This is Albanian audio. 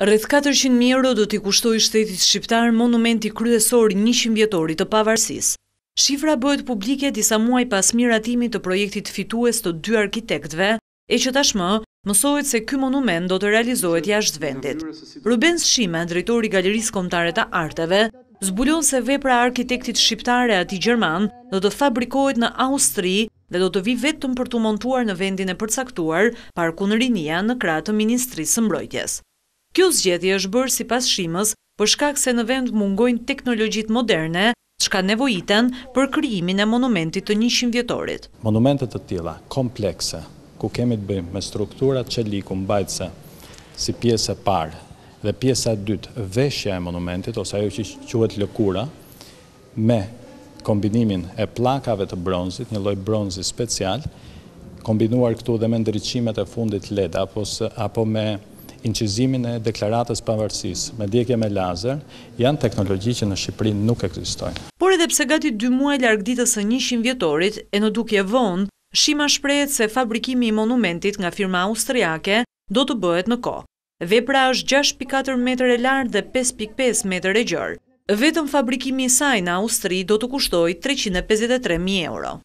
Rëth 400.000 euro do t'i kushtoj shtetit shqiptar monumenti kryesor 100 vjetori të pavarsis. Shifra bëhet publike disa muaj pas miratimi të projektit fitues të dy arkitektve, e që tashmë mësohet se ky monument do të realizohet jashtë vendit. Rubens Shime, drejtori galeris komtare të arteve, zbulon se vepra arkitektit shqiptare ati Gjerman do të fabrikohet në Austri dhe do të vi vetëm për të montuar në vendin e përcaktuar par kunërinia në kratë të Ministrisë Mbrojtjes. Kjo zgjedi është bërë si pas shimës për shkak se në vend mungojnë teknologjit moderne qka nevojiten për kryimin e monumentit të njëshim vjetorit. Monumentet të tila, komplekse, ku kemi të bëjmë me strukturat që liku mbajtëse si pjese parë dhe pjese dytë, veshja e monumentit, ose ajo që qëhet lëkura, me kombinimin e plakave të bronzit, një loj bronzit special, kombinuar këtu dhe me ndryqimet e fundit leda, apo me inqizimin e deklaratës përvërsis me dikje me lazer, janë teknologi që në Shqipëri nuk eksistojnë. Por edhe pse gati 2 muaj lark ditës e njëshin vjetorit, e në duke vonë, shima shprejet se fabrikimi i monumentit nga firma austriake do të bëhet në ko. Vepra është 6.4 metrë e lartë dhe 5.5 metrë e gjërë. Vetëm fabrikimi saj në Austri do të kushtoj 353.000 euro.